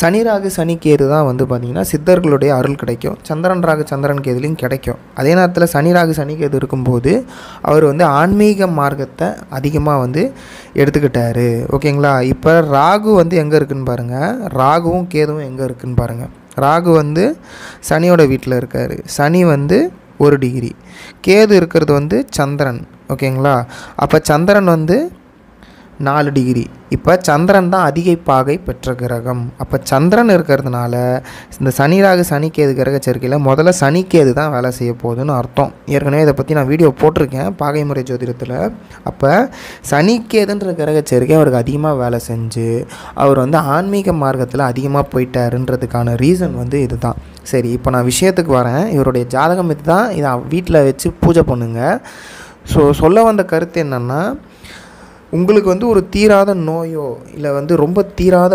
சனி ராகு சனி கேது தான் வந்து பார்த்திங்கன்னா சித்தர்களுடைய அருள் கிடைக்கும் சந்திரன் ராகு சந்திரன் கேதுலையும் கிடைக்கும் அதே நேரத்தில் சனி ராகு சனி கேது இருக்கும்போது அவர் வந்து ஆன்மீக மார்க்கத்தை அதிகமாக வந்து எடுத்துக்கிட்டார் ஓகேங்களா இப்போ ராகு வந்து எங்கே இருக்குன்னு பாருங்கள் ராகுவும் கேதுவும் எங்கே இருக்குன்னு பாருங்கள் ராகு வந்து சனியோட வீட்டில் இருக்கார் சனி வந்து ஒரு டிகிரி கேது இருக்கிறது வந்து சந்திரன் ஓகேங்களா அப்போ சந்திரன் வந்து நாலு டிகிரி இப்போ சந்திரன் தான் அதிக பாகை பெற்ற கிரகம் அப்போ சந்திரன் இருக்கிறதுனால இந்த சனிராக சனிக்கேது கிரக சேர்க்கையில் முதல்ல சனிக்கேது தான் வேலை செய்ய போகுதுன்னு அர்த்தம் ஏற்கனவே இதை பற்றி நான் வீடியோ போட்டிருக்கேன் பாகை முறை ஜோதிடத்தில் அப்போ சனிக்கேதுன்ற கிரக சேர்க்கை அவருக்கு அதிகமாக வேலை செஞ்சு அவர் வந்து ஆன்மீக மார்க்கத்தில் அதிகமாக போயிட்டாருன்றதுக்கான ரீசன் வந்து இதுதான் சரி இப்போ நான் விஷயத்துக்கு வரேன் இவருடைய ஜாதகம் இதுதான் இதை வீட்டில் வச்சு பூஜை பண்ணுங்கள் ஸோ சொல்ல வந்த கருத்து என்னென்னா உங்களுக்கு வந்து ஒரு தீராத நோயோ இல்லை வந்து ரொம்ப தீராத